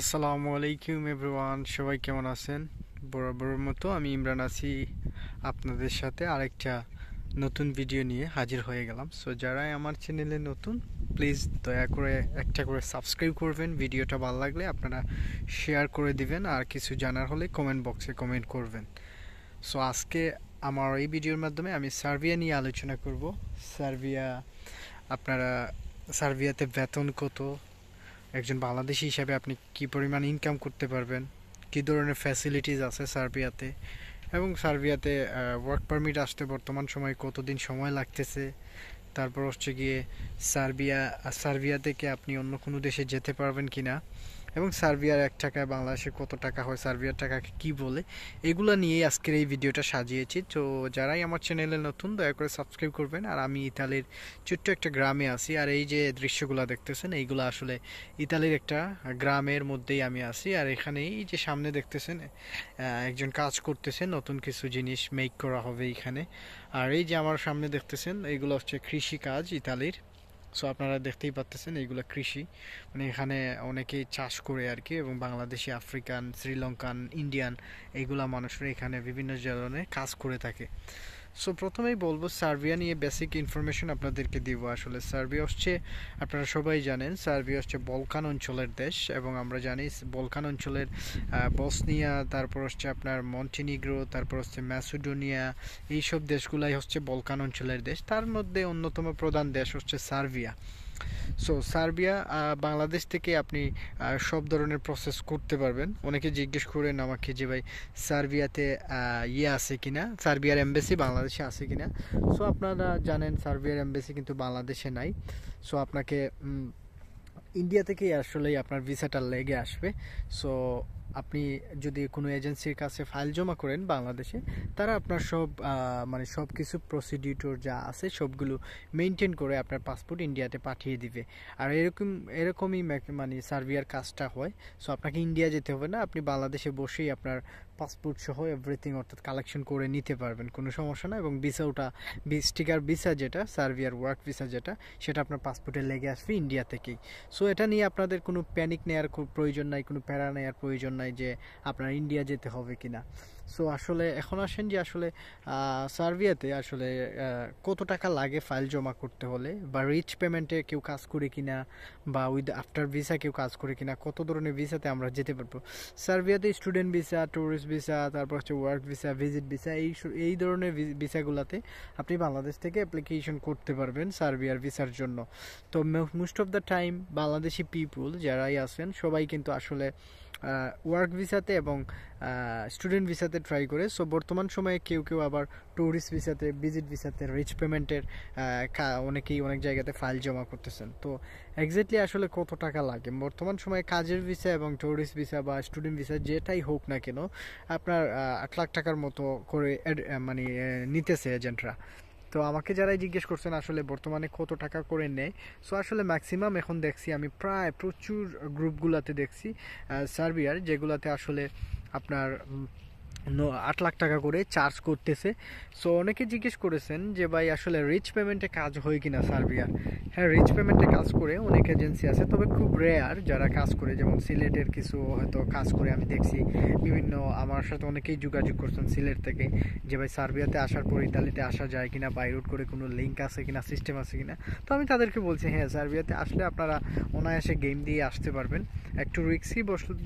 আসসালামু আলাইকুম এভরিওয়ান সবাই কেমন আছেন বরাবরের মতো আমি ইমরান আছি আপনাদের সাথে আরেকটা নতুন ভিডিও নিয়ে হাজির হয়ে গেলাম সো যারাই আমার চ্যানেলে নতুন প্লিজ দয়া করে একটা করে সাবস্ক্রাইব করবেন ভিডিওটা ভালো লাগলে আপনারা শেয়ার করে দিবেন আর কিছু জানার হলে কমেন্ট বক্সে কমেন্ট করবেন সো আজকে আমার এই ভিডিওর মাধ্যমে আমি সার্বিয়া নিয়ে আলোচনা করব সার্বিয়া আপনারা সার্বিয়াতে বেতন কত একজন বাংলাদেশি হিসাবে আপনি কি পরিমাণ ইনকাম করতে পারবেন কি ধরনের ফ্যাসিলিটিস আছে সার্বিয়াতে এবং সার্বিয়াতে ওয়ার্ক পারমিট আসতে বর্তমান সময়ে কতদিন সময় লাগতেছে তারপর হচ্ছে গিয়ে সার্বিয়া সার্বিয়া থেকে আপনি অন্য কোনো দেশে যেতে পারবেন কি না এবং সার্বিয়ার এক টাকায় বাংলাদেশে কত টাকা হয় সার্বিয়ার টাকাকে কি বলে এগুলো নিয়েই আজকের এই ভিডিওটা সাজিয়েছি তো যারাই আমার চ্যানেলে নতুন দয়া করে সাবস্ক্রাইব করবেন আর আমি ইতালির ছোট্ট একটা গ্রামে আছি আর এই যে দৃশ্যগুলো দেখতেছেন এইগুলো আসলে ইতালির একটা গ্রামের মধ্যেই আমি আছি আর এখানে এই যে সামনে দেখতেছেন একজন কাজ করতেছে নতুন কিছু জিনিস মেক করা হবে এখানে আর এই যে আমার সামনে দেখতেছেন এইগুলো হচ্ছে কৃষিকাজ ইতালির সো আপনারা দেখতেই পাচ্ছেন এইগুলো কৃষি মানে এখানে অনেকেই চাষ করে আর কি এবং বাংলাদেশি আফ্রিকান শ্রীলঙ্কান ইন্ডিয়ান এইগুলা মানুষরা এখানে বিভিন্ন ধরনের কাজ করে থাকে সো প্রথমেই বলবো সার্বিয়া নিয়ে বেসিক ইনফরমেশন আপনাদেরকে দিব আসলে সার্বিয়া হচ্ছে আপনারা সবাই জানেন সার্বিয়া হচ্ছে বলকান অঞ্চলের দেশ এবং আমরা জানি বলকান অঞ্চলের বসনিয়া তারপর হচ্ছে আপনার মন্টিনিগ্রো তারপর হচ্ছে ম্যাসিডোনিয়া এইসব দেশগুলাই হচ্ছে বলকান অঞ্চলের দেশ তার মধ্যে অন্যতম প্রধান দেশ হচ্ছে সার্বিয়া সো সার্বিয়া বাংলাদেশ থেকে আপনি সব ধরনের প্রসেস করতে পারবেন অনেকে জিজ্ঞেস করেন আমাকে যে ভাই সার্বিয়াতে ইয়ে আছে কি না সার্বিয়ার এম্বাসি বাংলাদেশে আছে কি না সো আপনারা জানেন সার্বিয়ার এম্বাসি কিন্তু বাংলাদেশে নাই সো আপনাকে ইন্ডিয়া থেকেই আসলেই আপনার ভিসাটা লেগে আসবে সো আপনি যদি কোনো এজেন্সির কাছে ফাইল জমা করেন বাংলাদেশে তারা আপনার সব মানে সব কিছু প্রসিডিউটর যা আছে সবগুলো মেনটেন করে আপনার পাসপোর্ট ইন্ডিয়াতে পাঠিয়ে দিবে আর এরকম এরকমই মানে সার্ভিয়ার কাজটা হয় সো আপনাকে ইন্ডিয়া যেতে হবে না আপনি বাংলাদেশে বসেই আপনার পাসপোর্ট সহ এভরিথিং অর্থাৎ কালেকশন করে নিতে পারবেন কোনো সমস্যা না এবং ভিসা ওটা স্টিকার ভিসা যেটা সার্ভিয়ার ওয়ার্ক ভিসা যেটা সেটা আপনার পাসপোর্টে লেগে আসবে ইন্ডিয়া থেকেই সো এটা নিয়ে আপনাদের কোনো প্যানিক নেওয়ার প্রয়োজন নাই কোনো প্যারা নেওয়ার প্রয়োজন নাই যে আপনার ইন্ডিয়া যেতে হবে কিনা সো আসলে এখন আসেন যে আসলে সার্ভিয়াতে আসলে কত টাকা লাগে ফাইল জমা করতে হলে বা রিচ পেমেন্টে কেউ কাজ করে কিনা বা উইথ আফটার ভিসা কেউ কাজ করে কিনা কত ধরনের ভিসাতে আমরা যেতে পারবো সার্ভিয়াতে স্টুডেন্ট ভিসা ট্যুরিস্ট ভিসা তারপর হচ্ছে ওয়ার্ক ভিসা ভিজিট ভিসা এই এই ধরনের ভিসাগুলোতে আপনি বাংলাদেশ থেকে অ্যাপ্লিকেশন করতে পারবেন সার্ভিয়ার ভিসার জন্য তো most of the time Bangladeshi people যারাই আছেন সবাই কিন্তু আসলে ওয়ার্ক ভিসাতে এবং স্টুডেন্ট ভিসাতে ট্রাই করে সো বর্তমান সময়ে কেউ কেউ আবার ট্যুরিস্ট ভিসাতে ভিজিট ভিসাতে রিচ পেমেন্টের অনেকেই অনেক জায়গাতে ফাইল জমা করতেছেন তো এক্স্যাক্টলি আসলে কত টাকা লাগে বর্তমান সময়ে কাজের ভিসা এবং ট্যুরিস্ট ভিসা বা স্টুডেন্ট ভিসা যেটাই হোক না কেন আপনার আট লাখ টাকার মতো করে মানে নিতেছে এজেন্টরা তো আমাকে যারাই জিজ্ঞেস করছেন আসলে বর্তমানে কত টাকা করে নেয় সো আসলে ম্যাক্সিমাম এখন দেখছি আমি প্রায় প্রচুর গ্রুপগুলাতে দেখছি সার্বিয়ার যেগুলাতে আসলে আপনার আট লাখ টাকা করে চার্জ করতেছে সো অনেকে জিজ্ঞেস করেছেন যে ভাই আসলে রিচ পেমেন্টে কাজ হয় কি না সার্বিয়ার হ্যাঁ রিচ পেমেন্টে কাজ করে অনেক এজেন্সি আছে তবে খুব রেয়ার যারা কাজ করে যেমন সিলেটের কিছু হয়তো কাজ করে আমি দেখছি বিভিন্ন আমার সাথে অনেকেই যোগাযোগ করছেন সিলেট থেকে যে ভাই সার্বিয়াতে আসার পর ইতালিতে আসা যায় কিনা বাই রুট করে কোনো লিঙ্ক আছে কিনা সিস্টেম আছে কিনা তো আমি তাদেরকে বলছি হ্যাঁ সার্বিয়াতে আসলে আপনারা অনায়াসে গেম দিয়ে আসতে পারবেন একটু রিক্সি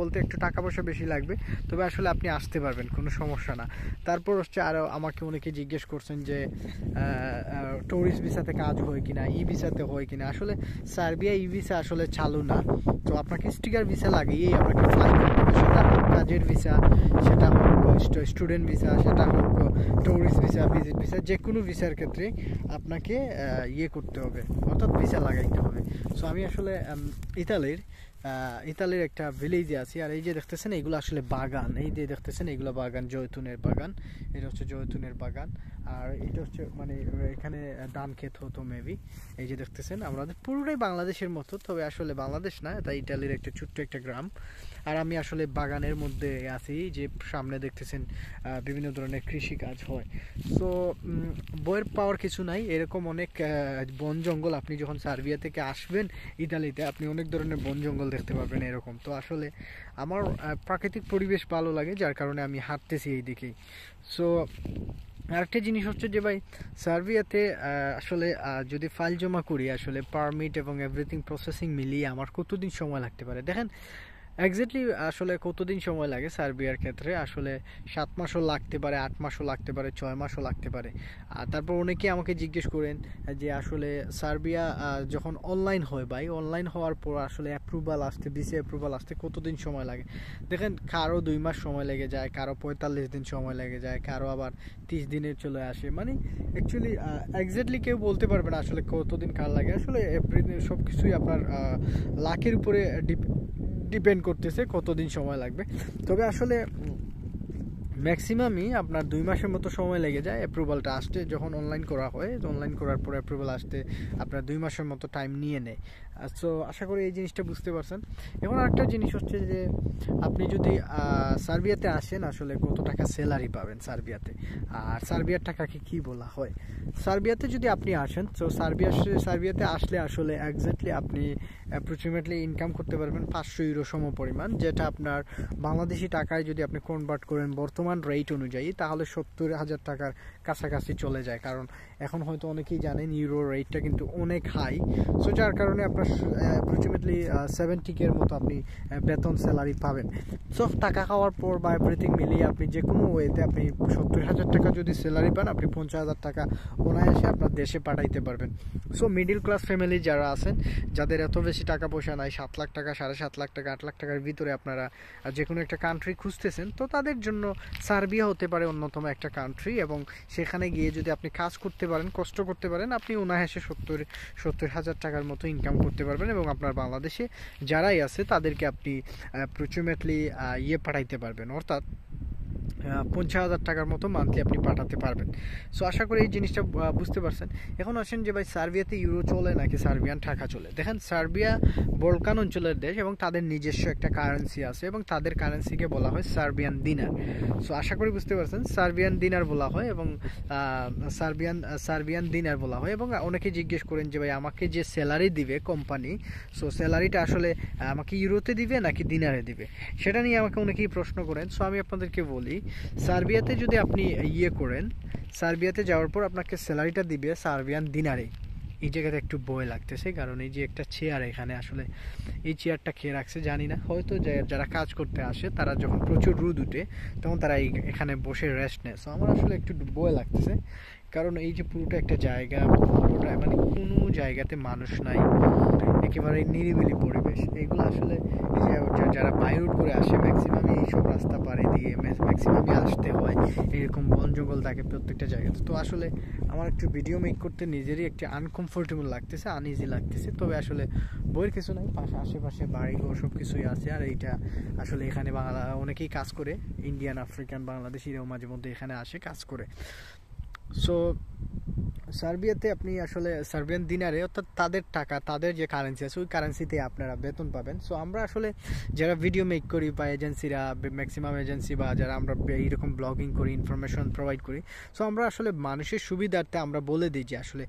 বলতে একটু টাকা পয়সা বেশি লাগবে তবে আসলে আপনি আসতে পারবেন কোনো সমস্যা না তারপর হচ্ছে আরও আমাকে অনেকে জিজ্ঞেস করছেন যে টুরিস্ট ভিসাতে কাজ হয় কিনা ই ভিসাতে হয় কিনা আসলে সার্বিয়া ই ভিসা আসলে চালু না তো আপনাকে স্টিকার ভিসা লাগিয়েই আপনাকে ফ্লাই করতে হবে সেটা হোক কাজের ভিসা সেটা হোক স্টুডেন্ট ভিসা সেটা হোক টুরিস্ট ভিসা ভিজিট ভিসা যে কোনো ভিসার ক্ষেত্রে আপনাকে ইয়ে করতে হবে অর্থাৎ ভিসা লাগাইতে হবে সো আমি আসলে ইতালির ইতালির একটা ভিলেজে আছি আর এই যে দেখতেছেন এইগুলো আসলে বাগান এই যে দেখতেছেন এইগুলো বাগান জৈতুনের বাগান এটা হচ্ছে জৈতুনের বাগান আর এটা হচ্ছে মানে এখানে ধান ক্ষেত হতো মেবি এই যে দেখতেছেন আমাদের পুরোটাই বাংলাদেশের মতো তবে আসলে বাংলাদেশ না এটা ইটালির একটা ছোট্ট একটা গ্রাম আর আমি আসলে বাগানের মধ্যে আছি যে সামনে দেখতেছেন বিভিন্ন ধরনের কৃষি কাজ হয় সো বইয়ের পাওয়ার কিছু নাই এরকম অনেক বন জঙ্গল আপনি যখন সার্বিয়া থেকে আসবেন ইতালিতে আপনি অনেক ধরনের বন জঙ্গল দেখতে পারবেন এরকম তো আসলে আমার প্রাকৃতিক পরিবেশ ভালো লাগে যার কারণে আমি হাঁটতেছি এই দিকেই সো আরেকটা জিনিস হচ্ছে যে ভাই সার্বিয়াতে আসলে যদি ফাইল জমা করি আসলে পারমিট এবং এভরিথিং প্রসেসিং মিলিয়ে আমার কতদিন সময় লাগতে পারে দেখেন এক্স্যাক্টলি আসলে কতদিন সময় লাগে সার্বিয়ার ক্ষেত্রে আসলে সাত মাসও লাগতে পারে আট মাসও লাগতে পারে ছয় মাসও লাগতে পারে আর তারপর অনেকে আমাকে জিজ্ঞেস করেন যে আসলে সার্বিয়া যখন অনলাইন হয় ভাই অনলাইন হওয়ার পর আসলে অ্যাপ্রুভাল আসতে বিসি অ্যাপ্রুভাল আসতে কতদিন সময় লাগে দেখেন কারো দুই মাস সময় লেগে যায় কারো পঁয়তাল্লিশ দিন সময় লেগে যায় কারো আবার তিরিশ দিনের চলে আসে মানে অ্যাকচুয়ালি এক্স্যাক্টলি কেউ বলতে পারবে না আসলে কতদিন কার লাগে আসলে সব কিছুই আপনার লাখের উপরে ডিপ ডিপেন্ড করতেছে কতদিন সময় লাগবে তবে আসলে ম্যাক্সিমামই আপনার দুই মাসের মতো সময় লেগে যায় অ্যাপ্রুভালটা আসতে যখন অনলাইন করা হয় অনলাইন করার পর অ্যাপ্রুভাল আসতে আপনার দুই মাসের মতো টাইম নিয়ে নেয় সো আশা করি এই জিনিসটা বুঝতে পারছেন এখন আরেকটা জিনিস হচ্ছে যে আপনি যদি সার্বিয়াতে আসেন আসলে কত টাকা স্যালারি পাবেন সার্বিয়াতে আর সার্বিয়ার টাকাকে কি বলা হয় সার্বিয়াতে যদি আপনি আসেন তো সার্বিয়া সার্বিয়াতে আসলে আসলে একজাক্টলি আপনি অ্যাপ্রক্সিমেটলি ইনকাম করতে পারবেন পাঁচশো ইউরো সম পরিমাণ যেটা আপনার বাংলাদেশি টাকায় যদি আপনি কনভার্ট করেন বর্তমান রেট অনুযায়ী তাহলে সত্তর হাজার টাকার কাছাকাছি চলে যায় কারণ এখন হয়তো অনেকেই জানেন ইউরো রেটটা কিন্তু অনেক হাই সো যার কারণে আপনার অ্যাপ্রক্সিমেটলি সেভেন্টি কের মতো আপনি বেতন স্যালারি পাবেন সো টাকা খাওয়ার পর বা এভরিথিং মিলিয়ে আপনি যে কোনো ওয়েতে আপনি সত্তর হাজার টাকা যদি স্যালারি পান আপনি পঞ্চাশ হাজার টাকা অনায়াসে আপনার দেশে পাঠাইতে পারবেন সো মিডিল ক্লাস ফ্যামিলি যারা আছেন যাদের এত বেশি টাকা পয়সা নাই সাত লাখ টাকা সাড়ে সাত লাখ টাকা আট লাখ টাকার ভিতরে আপনারা যে কোনো একটা কান্ট্রি খুঁজতেছেন তো তাদের জন্য সার্বিয়া হতে পারে অন্যতম একটা কান্ট্রি এবং সেখানে গিয়ে যদি আপনি কাজ করতে পারেন কষ্ট করতে পারেন আপনি অনায়াসে সত্তর সত্তর হাজার টাকার মতো ইনকাম করতে করতে পারবেন এবং আপনার বাংলাদেশে যারাই আছে তাদেরকে আপনি অ্যাপ্রোক্সিমেটলি ইয়ে পাঠাইতে পারবেন অর্থাৎ পঞ্চাশ হাজার টাকার মতো মান্থলি আপনি পাঠাতে পারবেন সো আশা করি এই জিনিসটা বুঝতে পারছেন এখন আসেন যে ভাই সার্বিয়াতে ইউরো চলে নাকি সার্বিয়ান টাকা চলে দেখেন সার্বিয়া বলকান অঞ্চলের দেশ এবং তাদের নিজস্ব একটা কারেন্সি আছে এবং তাদের কারেন্সিকে বলা হয় সার্বিয়ান দিনার সো আশা করি বুঝতে পারছেন সার্বিয়ান দিনার বলা হয় এবং সার্বিয়ান সার্বিয়ান দিনার বলা হয় এবং অনেকে জিজ্ঞেস করেন যে ভাই আমাকে যে স্যালারি দিবে কোম্পানি সো স্যালারিটা আসলে আমাকে ইউরোতে দিবে নাকি দিনারে দিবে সেটা নিয়ে আমাকে অনেকেই প্রশ্ন করেন সো আমি আপনাদেরকে বলি সার্বিয়াতে যদি আপনি ইয়ে করেন সার্বিয়াতে যাওয়ার পর আপনাকে স্যালারিটা দিবে সার্বিয়ান দিনারে এই জায়গাতে একটু বয় লাগতেছে কারণ এই যে একটা চেয়ার এখানে আসলে এই চেয়ারটা খেয়ে রাখছে জানি না হয়তো যারা কাজ করতে আসে তারা যখন প্রচুর রুদ উঠে তখন তারা এখানে বসে রেস্ট নেয় সো আমার আসলে একটু বয় লাগতেছে কারণ এই যে পুরোটা একটা জায়গা পুরোটা মানে কোনো জায়গাতে মানুষ নাই একেবারে নিরিবিলি পরিবেশ এগুলো আসলে এই যে যারা বাই রুট করে আসে ম্যাক্সিমামই এইসব রাস্তা পাড়ে দিয়ে ম্যাক্সিমামই আসতে হয় এরকম বন জঙ্গল থাকে প্রত্যেকটা জায়গাতে তো আসলে আমার একটু ভিডিও মেক করতে নিজেরই একটি আনকমফোর্টেবল লাগতেছে আনইজি লাগতেছে তবে আসলে বইয়ের কিছু নাই পাশে আশেপাশে বাড়িঘর সব কিছুই আছে আর এইটা আসলে এখানে বাংলা অনেকেই কাজ করে ইন্ডিয়ান আফ্রিকান বাংলাদেশিরাও মাঝে মধ্যে এখানে আসে কাজ করে সো সার্বিয়াতে আপনি আসলে সার্বিয়ান দিনারে অর্থাৎ তাদের টাকা তাদের যে কারেন্সি আছে ওই কারেন্সিতে আপনারা বেতন পাবেন সো আমরা আসলে যারা ভিডিও মেক করি বা এজেন্সিরা ম্যাক্সিমাম এজেন্সি বা যারা আমরা এইরকম ব্লগিং করি ইনফরমেশন প্রোভাইড করি সো আমরা আসলে মানুষের সুবিধার্থে আমরা বলে দিই যে আসলে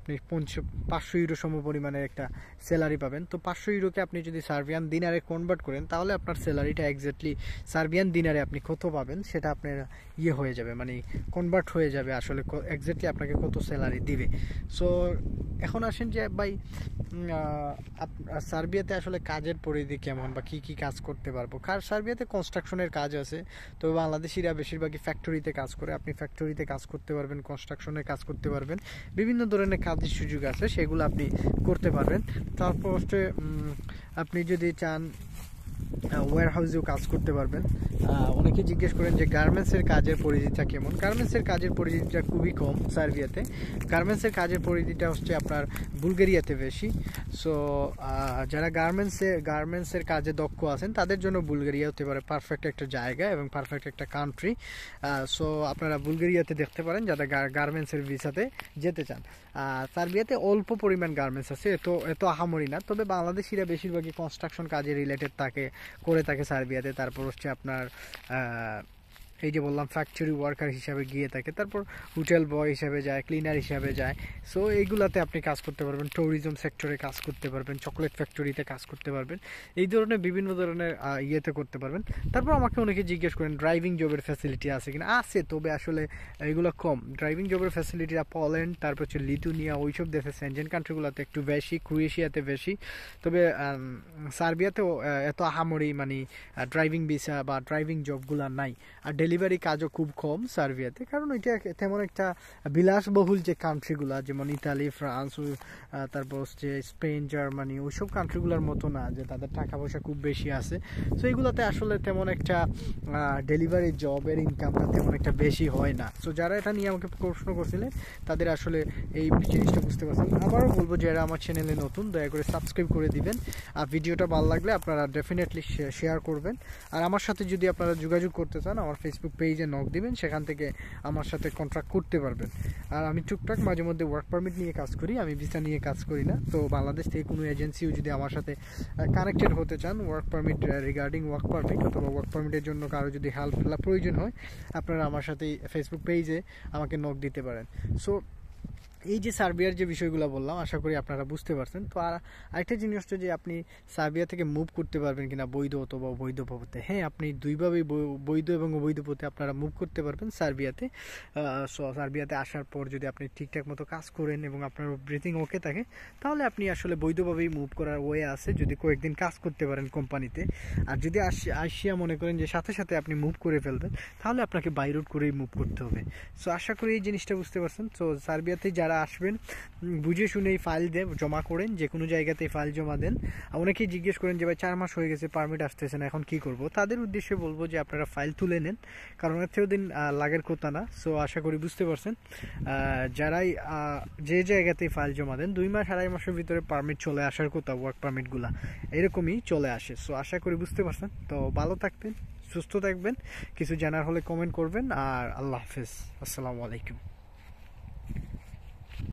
আপনি পঞ্চাশ পাঁচশো ইউরো সম পরিমাণের একটা স্যালারি পাবেন তো পাঁচশো ইউরোকে আপনি যদি সার্বিয়ান দিনারে কনভার্ট করেন তাহলে আপনার স্যালারিটা একজাক্টলি সার্বিয়ান দিনারে আপনি কত পাবেন সেটা আপনার ইয়ে হয়ে যাবে মানে কনভার্ট হয়ে যাবে আসলে এক্স্যাক্টলি আপনাকে কত স্যালারি দিবে সো এখন আসেন যে ভাই সার্বিয়াতে আসলে কাজের পরিধি কেমন বা কি কি কাজ করতে পারবো কার সার্বিয়াতে কনস্ট্রাকশনের কাজ আছে তবে বাংলাদেশিরা বেশিরভাগই ফ্যাক্টরিতে কাজ করে আপনি ফ্যাক্টরিতে কাজ করতে পারবেন কনস্ট্রাকশনের কাজ করতে পারবেন বিভিন্ন ধরনের কাজের সুযোগ আছে সেগুলো আপনি করতে পারবেন তারপর হচ্ছে আপনি যদি চান ওয়ার হাউসেও কাজ করতে পারবেন অনেকে জিজ্ঞেস করেন যে গার্মেন্টসের কাজের পরিধিটা কেমন গার্মেন্টসের কাজের পরিধিটা খুবই কম সার্বিয়াতে গার্মেন্টসের কাজের পরিধিটা হচ্ছে আপনার বুলগেরিয়াতে বেশি সো যারা গার্মেন্টসে গার্মেন্টসের কাজে দক্ষ আছেন তাদের জন্য বুলগেরিয়া হতে পারে পারফেক্ট একটা জায়গা এবং পারফেক্ট একটা কান্ট্রি সো আপনারা বুলগেরিয়াতে দেখতে পারেন যারা গার্মেন্টসের ভিসাতে যেতে চান সার্বিয়াতে অল্প পরিমাণ গার্মেন্টস আছে এত এত আহামরি না তবে বাংলাদেশিরা বেশিরভাগই কনস্ট্রাকশন কাজে রিলেটেড থাকে করে থাকে সার্বিয়াতে তারপর হচ্ছে আপনার এই যে বললাম ফ্যাক্টরি ওয়ার্কার হিসাবে গিয়ে থাকে তারপর হোটেল বয় হিসাবে যায় ক্লিনার হিসাবে যায় সো এইগুলাতে আপনি কাজ করতে পারবেন ট্যুরিজম সেক্টরে কাজ করতে পারবেন চকলেট ফ্যাক্টরিতে কাজ করতে পারবেন এই ধরনের বিভিন্ন ধরনের ইয়েতে করতে পারবেন তারপর আমাকে অনেকে জিজ্ঞেস করেন ড্রাইভিং জবের ফ্যাসিলিটি আছে কিনা আছে তবে আসলে এগুলো কম ড্রাইভিং জবের ফ্যাসিলিটিটা পোল্যান্ড তারপর হচ্ছে লিথুনিয়া ওইসব দেশে সেনজেন কান্ট্রিগুলোতে একটু বেশি ক্রোয়েশিয়াতে বেশি তবে সার্বিয়াতেও এত আহামরি মানে ড্রাইভিং ভিসা বা ড্রাইভিং জবগুলো নাই আর ডেলিভারি কাজও খুব কম সার্বিয়াতে কারণ এটা তেমন একটা বিলাসবহুল যে কান্ট্রিগুলো যেমন ইতালি ফ্রান্স তারপর হচ্ছে স্পেন জার্মানি ওইসব কান্ট্রিগুলোর মতো না যে তাদের টাকা পয়সা খুব বেশি আছে সো এগুলোতে আসলে তেমন একটা ডেলিভারি জবের ইনকামটা তেমন একটা বেশি হয় না সো যারা এটা নিয়ে আমাকে প্রশ্ন করছিলেন তাদের আসলে এই জিনিসটা বুঝতে পারছেন আবারও বলবো এরা আমার চ্যানেলে নতুন দয়া করে সাবস্ক্রাইব করে দিবেন আর ভিডিওটা ভালো লাগলে আপনারা ডেফিনেটলি শেয়ার করবেন আর আমার সাথে যদি আপনারা যোগাযোগ করতে চান আমার ফেসবুক পেজে নক দিবেন সেখান থেকে আমার সাথে কন্ট্রাক্ট করতে পারবেন আর আমি টুকটাক মাঝে মধ্যে ওয়ার্ক পারমিট নিয়ে কাজ করি আমি ভিসা নিয়ে কাজ করি না তো বাংলাদেশ থেকে কোনো এজেন্সিও যদি আমার সাথে কানেক্টেড হতে চান work permit regarding work permit অথবা ওয়ার্ক পারমিটের জন্য কারো যদি হেল্প প্রয়োজন হয় আপনারা আমার সাথে ফেসবুক পেজে আমাকে নক দিতে পারেন সো এই যে সার্বিয়ার যে বিষয়গুলো বললাম আশা করি আপনারা বুঝতে পারছেন তো আর আরেকটা জিনিস হচ্ছে যে আপনি সার্বিয়া থেকে মুভ করতে পারবেন কিনা বৈধ অথবা অবৈধ পথে হ্যাঁ আপনি দুইভাবেই বৈধ এবং অবৈধ পথে আপনারা মুভ করতে পারবেন সার্বিয়াতে সো সার্বিয়াতে আসার পর যদি আপনি ঠিকঠাক মতো কাজ করেন এবং আপনার ব্রিথিং ওকে থাকে তাহলে আপনি আসলে বৈধভাবেই মুভ করার ওয়ে আছে যদি কয়েকদিন কাজ করতে পারেন কোম্পানিতে আর যদি আসিয়া মনে করেন যে সাথে সাথে আপনি মুভ করে ফেলবেন তাহলে আপনাকে বাইরুট করেই মুভ করতে হবে সো আশা করি এই জিনিসটা বুঝতে পারছেন সো সার্বিয়াতে যারা আপনারা আসবেন বুঝে শুনে এই ফাইল দেব জমা করেন যে কোনো জায়গাতে ফাইল জমা দেন অনেকেই জিজ্ঞেস করেন যে ভাই চার মাস হয়ে গেছে পারমিট আসতেছে না এখন কি করব তাদের উদ্দেশ্যে বলবো যে আপনারা ফাইল তুলে নেন কারণ এর দিন লাগের কথা না সো আশা করি বুঝতে পারছেন যারাই যে জায়গাতে ফাইল জমা দেন দুই মাস আড়াই মাসের ভিতরে পারমিট চলে আসার কথা ওয়ার্ক পারমিটগুলো এরকমই চলে আসে সো আশা করি বুঝতে পারছেন তো ভালো থাকবেন সুস্থ থাকবেন কিছু জানার হলে কমেন্ট করবেন আর আল্লাহ হাফেজ আসসালামু আলাইকুম